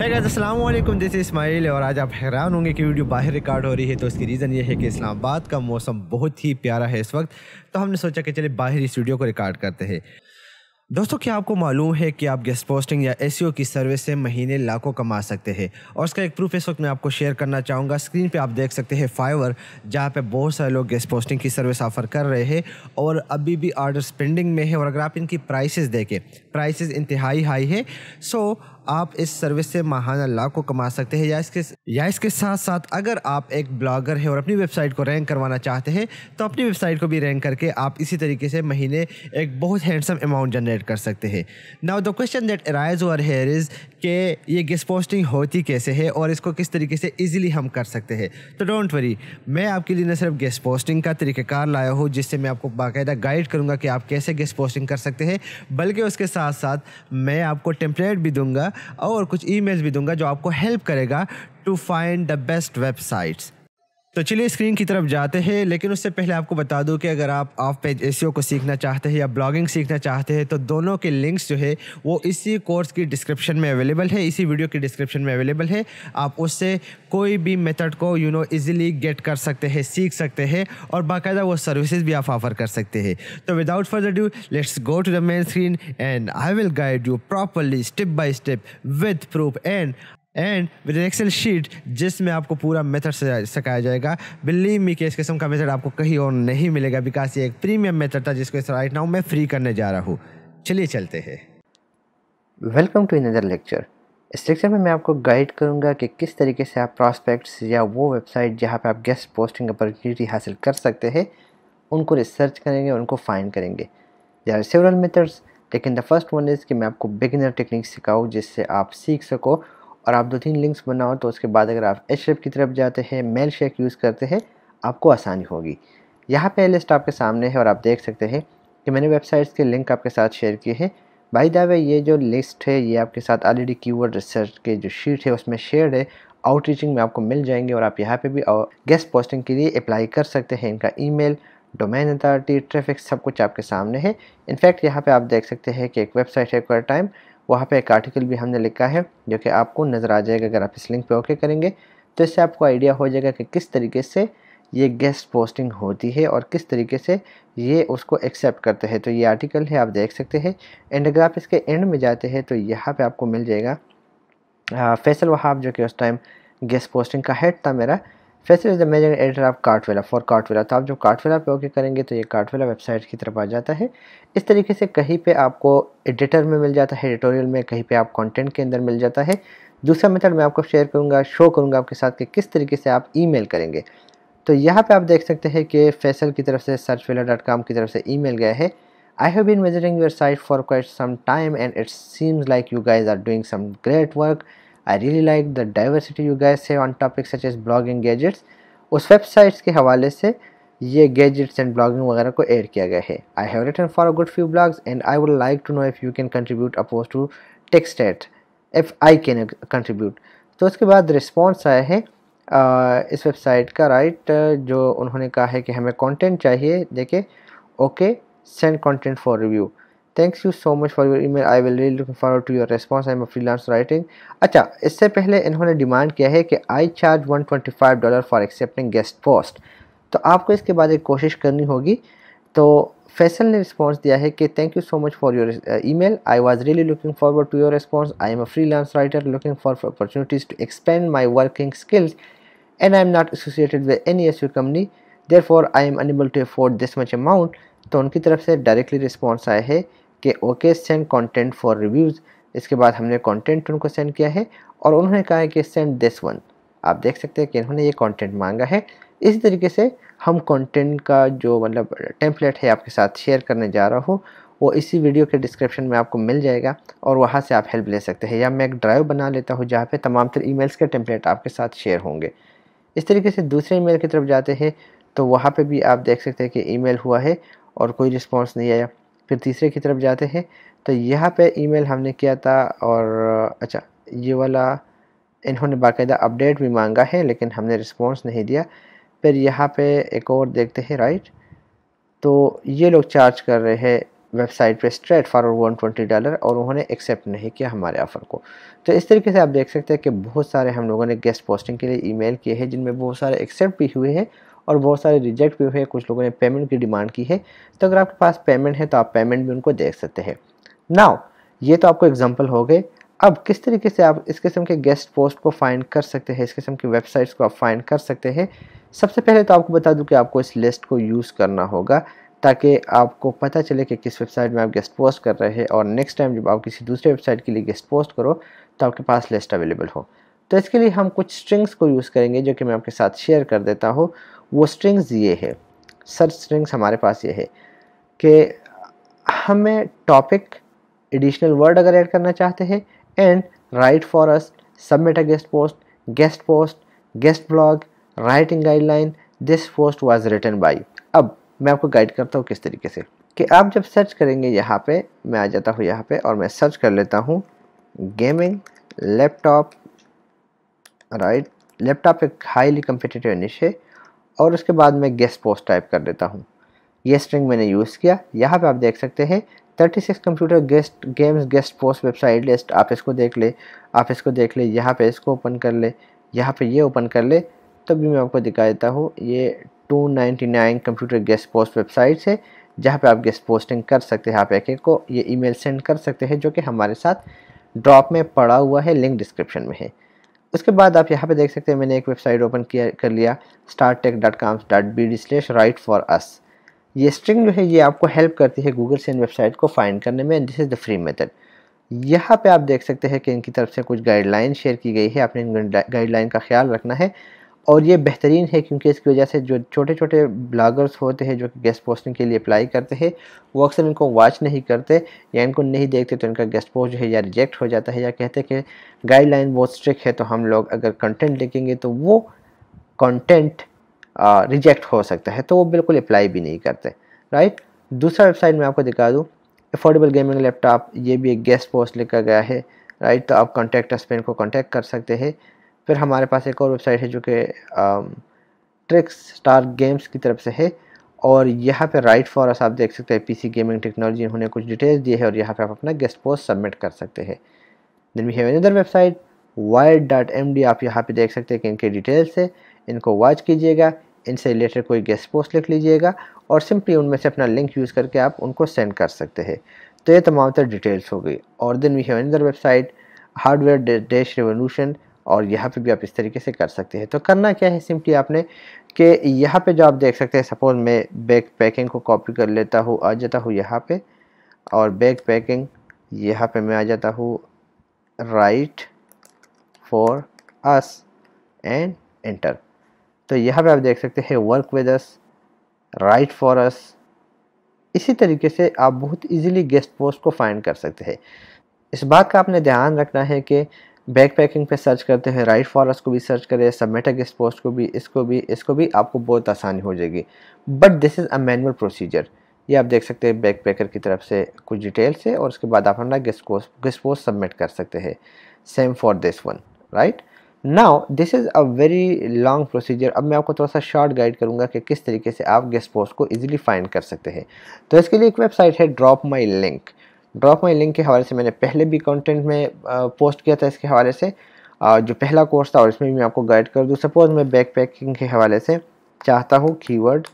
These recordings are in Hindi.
असलम जैसे इसमाइल और आज आप हैरान होंगे कि वीडियो बाहर रिकॉर्ड हो रही है तो इसकी रीज़न ये है कि इस्लामाबाद का मौसम बहुत ही प्यारा है इस वक्त तो हमने सोचा कि चले बाहर स्टूडियो को रिकॉर्ड करते हैं दोस्तों क्या आपको मालूम है कि आप गेस्ट पोस्टिंग या एस e की सर्विस से महीने लाखों कमा सकते हैं और उसका एक प्रूफ इस वक्त मैं आपको शेयर करना चाहूँगा स्क्रीन पे आप देख सकते हैं फाइवर जहाँ पे बहुत सारे लोग गेस्ट पोस्टिंग की सर्विस ऑफर कर रहे हैं और अभी भी आर्डर्स पेंडिंग में है और अगर आप इनकी प्राइसेस देखें प्राइसेस इंतहाई हाई है सो आप इस सर्विस से माहाना लाखों कमा सकते हैं या इसके या इसके साथ साथ अगर आप एक ब्लॉगर हैं और अपनी वेबसाइट को रैंक करवाना चाहते हैं तो अपनी वेबसाइट को भी रैंक करके आप इसी तरीके से महीने एक बहुत हैंडसम अमाउंट जनरेट कैलकुलेट कर सकते हैं now the question that arise over here is के ये गेस्ट पोस्टिंग होती कैसे है और इसको किस तरीके से इजीली हम कर सकते हैं तो डोंट वरी मैं आपके लिए न सिर्फ गेस्ट पोस्टिंग का तरीक़ेकार लाया हूँ जिससे मैं आपको बाकायदा गाइड करूँगा कि आप कैसे गेस्ट पोस्टिंग कर सकते हैं बल्कि उसके साथ साथ मैं आपको टेम्पलेट भी दूँगा और कुछ ई भी दूँगा जो आपको हेल्प करेगा to find the best websites तो चलिए स्क्रीन की तरफ जाते हैं लेकिन उससे पहले आपको बता दूं कि अगर आप ऑफ पेज ए को सीखना चाहते हैं या ब्लॉगिंग सीखना चाहते हैं तो दोनों के लिंक्स जो है वो इसी कोर्स की डिस्क्रिप्शन में अवेलेबल है इसी वीडियो की डिस्क्रिप्शन में अवेलेबल है आप उससे कोई भी मेथड को यू नो ईज़िली गेट कर सकते हैं सीख सकते हैं और बाकायदा वो सर्विसेज भी आप ऑफर कर सकते हैं तो without further due let's go to the main screen and I will guide you properly step by step with proof and and with an excel sheet जिसमें आपको पूरा मेथड सिखाया जाएगा बिलीव मी के इस किस्म का मेथड आपको कहीं और नहीं मिलेगा बिकॉज ये एक प्रीमियम मेथड था जिसको इस राइट नाउ मैं फ्री करने जा रहा हूँ चलिए चलते हैं वेलकम टू इनदर लेक्चर इस लेक्चर में मैं आपको गाइड करूँगा कि किस तरीके से आप प्रॉस्पेक्ट्स या वो वेबसाइट जहाँ पर आप गेस्ट पोस्टिंग अपॉर्चुनिटी हासिल कर सकते हैं उनको रिसर्च करेंगे उनको फाइन करेंगे देर आर सेवरल मेथड्स लेकिन द फर्स्ट वन इज़ कि मैं आपको बिगिनर टेक्निक सिखाऊँ जिससे आप सीख सको और आप दो तीन लिंक्स बनाओ तो उसके बाद अगर आप एच शेप की तरफ जाते हैं मेल शेक यूज़ करते हैं आपको आसानी होगी यहाँ पहले लिस्ट आपके सामने है और आप देख सकते हैं कि मैंने वेबसाइट्स के लिंक आपके साथ शेयर किए हैं भाई दावे ये जो लिस्ट है ये आपके साथ ऑलरेडी कीवर्ड रिसर्च के जो शीट है उसमें शेयर है आउटरीचिंग में आपको मिल जाएंगे और आप यहाँ पे भी गेस्ट पोस्टिंग के लिए अप्लाई कर सकते हैं इनका ईमेल डोमेन अथॉरिटी ट्रैफिक सब कुछ आपके सामने है इनफैक्ट यहाँ पे आप देख सकते हैं कि एक वेबसाइट है क्वार टाइम वहाँ पे एक आर्टिकल भी हमने लिखा है जो कि आपको नज़र आ जाएगा अगर आप इस लिंक पे ओके करेंगे तो इससे आपको आइडिया हो जाएगा कि किस तरीके से ये गेस्ट पोस्टिंग होती है और किस तरीके से ये उसको एक्सेप्ट करते हैं तो ये आर्टिकल है आप देख सकते हैं एंड अगर आप इसके एंड में जाते हैं तो यहाँ पर आपको मिल जाएगा फैसल वहाब जो कि उस टाइम गेस्ट पोस्टिंग का हेड था मेरा Faisal is the managing editor of Cartwela for Cartwela तो आप जब कार्टवेला पे ओके करेंगे तो ये कार्टवेला वेबसाइट की तरफ आ जाता है इस तरीके से कहीं पे आपको एडिटर में मिल जाता है एडिटोरियल में कहीं पे आप कंटेंट के अंदर मिल जाता है दूसरा मेथड मैं आपको शेयर करूँगा शो करूँगा आपके साथ कि किस तरीके से आप ई करेंगे तो यहाँ पर आप देख सकते हैं कि फैसल की तरफ से सर्च की तरफ से ई गया है I have been measuring your site for quite some time and it seems like you guys are doing some great work I really like the diversity you guys have on topic such as blogging gadgets उस वेबसाइट्स के हवाले से ये गैजेट्स एंड ब्लॉगिंग वगैरह को एयर किया गया है I have written for a good few blogs and I would like to know if you can contribute a post to text at if I can contribute तो उसके बाद रिस्पॉन्स आया है आ, इस वेबसाइट का राइट जो उन्होंने कहा है कि हमें कॉन्टेंट चाहिए देखे okay send content for review thanks you so much for your email I will really looking forward to your response I am freelance writing अच्छा इससे पहले इन्होंने डिमांड किया है कि I charge one twenty five dollar for accepting guest post तो आपको इसके बाद एक कोशिश करनी होगी तो फैसल ने रिस्पॉन्स दिया है कि thank you so much for your email I was really looking forward to your response I am a freelance writer looking for opportunities to expand my working skills and I am not associated with any S U company therefore I am unable to afford this much amount तो उनकी तरफ से डायरेक्टली रिस्पॉन्स आया है कि okay send content for reviews इसके बाद हमने कंटेंट उनको सेंड किया है और उन्होंने कहा है कि सेंड दिस वन आप देख सकते हैं कि इन्होंने ये कंटेंट मांगा है इसी तरीके से हम कंटेंट का जो मतलब टेम्पलेट है आपके साथ शेयर करने जा रहा हूँ वो इसी वीडियो के डिस्क्रिप्शन में आपको मिल जाएगा और वहाँ से आप हेल्प ले सकते हैं या मैं एक ड्राइव बना लेता हूँ जहाँ पर तमाम तर ई के टेम्पलेट आपके साथ शेयर होंगे इस तरीके से दूसरे ई की तरफ जाते हैं तो वहाँ पर भी आप देख सकते हैं कि ई हुआ है और कोई रिस्पॉन्स नहीं आया फिर तीसरे की तरफ जाते हैं तो यहाँ पे ईमेल हमने किया था और अच्छा ये वाला इन्होंने बाकायदा अपडेट भी मांगा है लेकिन हमने रिस्पॉन्स नहीं दिया फिर यहाँ पे एक और देखते हैं राइट तो ये लोग चार्ज कर रहे हैं वेबसाइट पे straight forward one twenty dollar और उन्होंने एक्सेप्ट नहीं किया हमारे ऑफ़र को तो इस तरीके से आप देख सकते हैं कि बहुत सारे हम लोगों ने गेस्ट पोस्टिंग के लिए ईमेल किए हैं जिनमें बहुत सारे एक्सेप्ट भी हुए हैं और बहुत सारे रिजेक्ट भी हुए हैं कुछ लोगों ने पेमेंट की डिमांड की है तो अगर आपके पास पेमेंट है तो आप पेमेंट भी उनको देख सकते हैं नाव ये तो आपको एग्जाम्पल हो गए अब किस तरीके से आप इस किस्म के गेस्ट पोस्ट को फाइंड कर सकते हैं इस किस्म की वेबसाइट्स को आप फाइंड कर सकते हैं सबसे पहले तो आपको बता दूं कि आपको इस लिस्ट को यूज़ करना होगा ताकि आपको पता चले कि किस वेबसाइट में आप गेस्ट पोस्ट कर रहे हैं और नेक्स्ट टाइम जब आप किसी दूसरे वेबसाइट के लिए गेस्ट पोस्ट करो तो आपके पास लिस्ट अवेलेबल हो तो इसके लिए हम कुछ स्ट्रिंग्स को यूज़ करेंगे जो कि मैं आपके साथ शेयर कर देता हूँ वो स्ट्रिंग्स ये है सर्च स्ट्रिंग्स हमारे पास ये है कि हमें टॉपिक एडिशनल वर्ड अगर ऐड करना चाहते हैं and write for us submit a guest post guest post guest blog writing guideline this post was written by अब मैं आपको गाइड करता हूँ किस तरीके से कि आप जब सर्च करेंगे यहाँ पे मैं आ जाता हूँ यहाँ पे और मैं सर्च कर लेता हूँ गेमिंग लैपटॉप राइट लैपटॉप एक हाईली कम्पिटिटिव निश है और उसके बाद मैं गेस्ट पोस्ट टाइप कर देता हूँ ये स्ट्रिंग मैंने यूज़ किया यहाँ पे आप देख सकते हैं 36 computer guest games guest post website list आप इसको देख ले आप इसको देख ले यहाँ पे इसको ओपन कर ले यहाँ पे ये ओपन कर ले तभी भी मैं आपको दिखा देता हूँ ये 299 कंप्यूटर गेस्ट पोस्ट वेबसाइट्स है जहाँ पे आप गेस्ट पोस्टिंग कर सकते हैं आप एक एक को ये ईमेल सेंड कर सकते हैं जो कि हमारे साथ ड्रॉप में पड़ा हुआ है लिंक डिस्क्रिप्शन में है उसके बाद आप यहाँ पे देख सकते हैं मैंने एक वेबसाइट ओपन किया कर लिया star tech dot com dot B D slash write for us ये स्ट्रिंग जो है ये आपको हेल्प करती है गूगल से इन वेबसाइट को फाइंड करने में this is the free method यहाँ पे आप देख सकते हैं कि इनकी तरफ से कुछ गाइडलाइन शेयर की गई है आपने इन गाइडलाइन का ख्याल रखना है और ये बेहतरीन है क्योंकि इसकी वजह से जो छोटे छोटे ब्लागर्स होते हैं जो कि गेस्ट पोस्टिंग के लिए अप्लाई करते हैं वो अक्सर इनको वॉच नहीं करते या इनको नहीं देखते तो इनका गेस्ट पोस्ट जो है या रिजेक्ट हो जाता है या कहते हैं कि गाइडलाइन बहुत स्ट्रिक्ट है तो हम लोग अगर कंटेंट लिखेंगे तो वो कंटेंट रिजेक्ट हो सकता है तो वो बिल्कुल अप्लाई भी नहीं करते राइट दूसरा वेबसाइट मैं आपको दिखा दूँ अफोर्डेबल गेमिंग लैपटॉप ये भी एक गेस्ट पोस्ट लिखा गया है राइट तो आप कॉन्टैक्ट अस इनको कॉन्टैक्ट कर सकते हैं फिर हमारे पास एक और वेबसाइट है जो कि ट्रिक्स स्टार गेम्स की तरफ से है और यहाँ पे राइट फॉर अस आप देख सकते हैं पीसी गेमिंग टेक्नोलॉजी इन्होंने कुछ डिटेल्स दी है और यहाँ पे आप अपना गेस्ट पोस्ट सबमिट कर सकते हैं then we have another website wide dot M D आप यहाँ पे देख सकते हैं कि इनके डिटेल्स है इनको वॉच कीजिएगा इनसे रिलेटेड कोई गेस्ट पोस्ट लिख लीजिएगा और सिंपली उनमें से अपना लिंक यूज़ करके आप उनको सेंड कर सकते हैं तो ये तमाम तर डिटेल्स हो गई और दिन we have another website hardware dash revolution और यहाँ पे भी आप इस तरीके से कर सकते हैं तो करना क्या है सिंपली आपने कि यहाँ पे जो आप देख सकते हैं सपोज मैं बैग पैकिंग को कॉपी कर लेता हूँ आ जाता हूँ यहाँ पे और बैग पैकिंग यहाँ पे मैं आ जाता हूँ write for us and enter तो यहाँ पे आप देख सकते हैं work with us write for us इसी तरीके से आप बहुत ईज़िली गेस्ट पोस्ट को फाइंड कर सकते हैं इस बात का आपने ध्यान रखना है कि बैक पैकिंग पर सर्च करते हैं राइट फॉरस को भी सर्च करें सबमिट है इस पोस्ट को भी इसको भी इसको भी आपको बहुत आसानी हो जाएगी but this is a manual procedure ये आप देख सकते हैं बैक पैकर की तरफ से कुछ डिटेल से और उसके बाद आप अपना guest post guest post submit कर सकते हैं same for this one right now this is a very long procedure अब मैं आपको थोड़ा सा शॉर्ट गाइड करूंगा कि किस तरीके से आप गेस्ट पोस्ट को इजीली फाइंड कर सकते हैं तो इसके लिए एक वेबसाइट है drop my link drop my link के हवाले से मैंने पहले भी कंटेंट में पोस्ट किया था इसके हवाले से जो पहला कोर्स था और इसमें भी मैं आपको गाइड कर दूँ सपोज मैं बैक पैकिंग के हवाले से चाहता हूँ कीवर्ड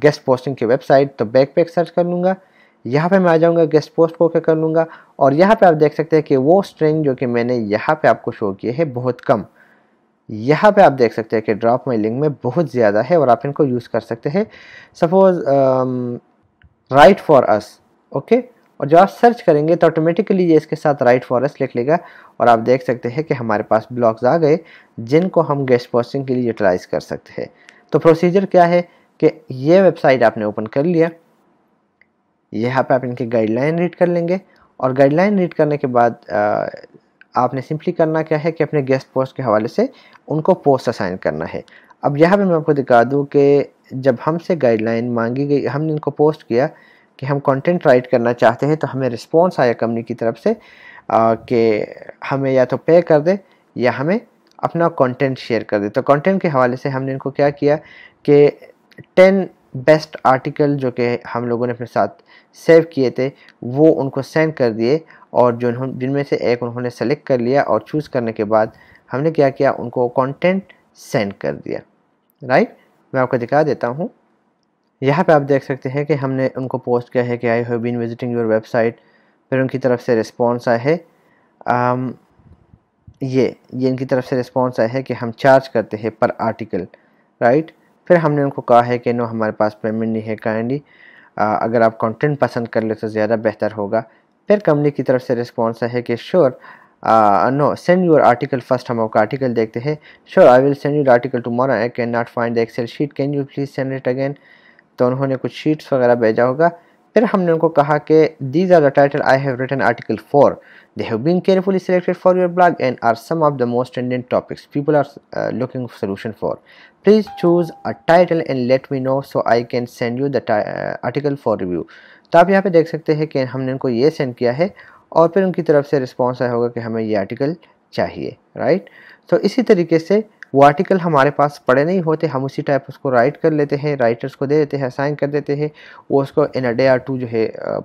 गेस्ट पोस्टिंग की वेबसाइट तो बैक पैक सर्च कर लूँगा यहाँ पे मैं आ जाऊँगा गेस्ट पोस्ट को क्या कर लूँगा और यहाँ पे आप देख सकते हैं कि वो स्ट्रिंग जो कि मैंने यहाँ पे आपको शो किए हैं बहुत कम यहाँ पे आप देख सकते हैं कि ड्रॉप माई लिंक में बहुत ज़्यादा है और आप इनको यूज़ कर सकते हैं suppose write for us okay और जब आप सर्च करेंगे तो ऑटोमेटिकली ये इसके साथ राइट फॉरेस्ट लिख लेगा और आप देख सकते हैं कि हमारे पास ब्लॉक्स आ गए जिनको हम गेस्ट पोस्टिंग के लिए यूटिलाइज़ कर सकते हैं तो प्रोसीजर क्या है कि ये वेबसाइट आपने ओपन कर लिया यहाँ पर आप इनकी गाइडलाइन रीड कर लेंगे और गाइडलाइन रीड करने के बाद आपने सिंपली करना क्या है कि अपने गेस्ट पोस्ट के हवाले से उनको पोस्ट असाइन करना है अब यहाँ पर मैं आपको दिखा दूँ कि जब हमसे गाइडलाइन मांगी गई हमने इनको पोस्ट किया कि हम कंटेंट राइट करना चाहते हैं तो हमें रिस्पॉन्स आया कंपनी की तरफ से कि हमें या तो पे कर दे या हमें अपना कंटेंट शेयर कर दे तो कंटेंट के हवाले से हमने इनको क्या किया कि टेन बेस्ट आर्टिकल जो कि हम लोगों ने अपने साथ सेव किए थे वो उनको सेंड कर दिए और जो जिनमें से एक उन्होंने सेलेक्ट कर लिया और चूज़ करने के बाद हमने क्या किया उनको कंटेंट सेंड कर दिया राइट मैं आपको दिखा देता हूँ यहाँ पे आप देख सकते हैं कि हमने उनको पोस्ट किया है कि I have been visiting your website फिर उनकी तरफ से रिस्पॉन्स आया है आम, um, ये ये इनकी तरफ से रिस्पॉन्स आया है कि हम चार्ज करते हैं पर आर्टिकल राइट फिर हमने उनको कहा है कि नो हमारे पास पेमेंट नहीं है काइंडली uh, अगर आप कंटेंट पसंद कर ले तो ज़्यादा बेहतर होगा फिर कंपनी की तरफ से रिस्पॉन्स है कि sure no send your article first हम आपका आर्टिकल देखते हैं sure I will send your article tomorrow I cannot find the Excel sheet can you please send it again तो उन्होंने कुछ शीट्स वगैरह भेजा होगा फिर हमने उनको कहा कि these are the title I have written article for they have been carefully selected for your blog and are some of the most Indian topics people are looking solution for please choose a title and let me know so I can send you the article for review तो आप यहाँ पे देख सकते हैं कि हमने उनको ये सेंड किया है और फिर उनकी तरफ से रिस्पॉन्स आया होगा कि हमें ये आर्टिकल चाहिए राइट तो इसी तरीके से वो आर्टिकल हमारे पास पड़े नहीं होते हम उसी टाइप उसको राइट कर लेते हैं राइटर्स को दे देते हैं असाइन कर देते हैं वो उसको in a day or two जो है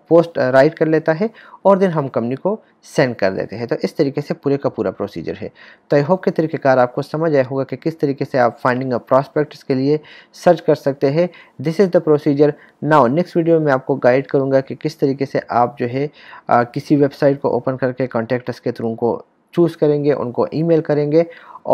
पोस्ट राइट कर लेता है और देन हम कंपनी को सेंड कर देते हैं तो इस तरीके से पूरे का पूरा प्रोसीजर है तो आई होप के तरीक़ेकार आपको समझ आया होगा कि किस तरीके से आप फाइंडिंग अ प्रॉस्पेक्ट्स के लिए सर्च कर सकते हैं this is the procedure now next video में आपको गाइड करूँगा कि किस तरीके से आप जो है किसी वेबसाइट को ओपन करके कॉन्टैक्ट्स के थ्रू उनको चूज़ करेंगे उनको ईमेल करेंगे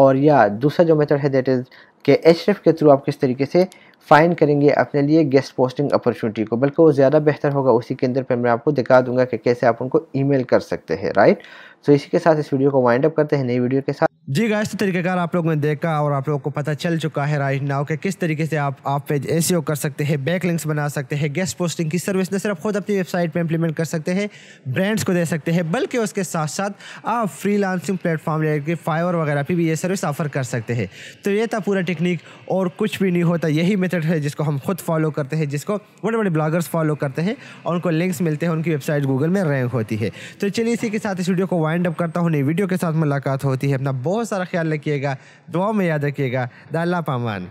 और या दूसरा जो मेथड है that is K H K through आप किस तरीके से फाइंड करेंगे अपने लिए गेस्ट पोस्टिंग अपॉर्चुनिटी को बल्कि वो ज़्यादा बेहतर होगा उसी के अंदर पर मैं आपको दिखा दूंगा कि कैसे आप उनको ईमेल कर सकते हैं राइट तो इसी के साथ इस वीडियो को वाइंड अप करते हैं नई वीडियो के साथ जी गाइस तो तरीक़ाकार आप लोगों ने देखा और आप लोगों को पता चल चुका है राइट नाउ के किस तरीके से आप आप पेज ए e कर सकते हैं बैक लिंक्स बना सकते हैं गेस्ट पोस्टिंग की सर्विस न सिर्फ खुद अपनी वेबसाइट पे इंप्लीमेंट कर सकते हैं ब्रांड्स को दे सकते हैं बल्कि उसके साथ साथ आप फ्री लांसिंग प्लेटफॉर्म लेकर फाइवर वगैरह पर भी ये सर्विस ऑफर कर सकते हैं तो ये था पूरा टेक्निक और कुछ भी नहीं होता यही मेथड है जिसको हम खुद फॉलो करते हैं जिसको बड़े बड़े ब्लॉगर्स फॉलो करते हैं और उनको लिंक्स मिलते हैं उनकी वेबसाइट गूगल में रैंक होती है तो चलिए इसी के साथ इस वीडियो को वाइंड अप करता हूँ नई वीडियो के साथ मुलाकात होती है अपना هو سره خیال لکېږه دعا مې یاده کېږه د الله په امان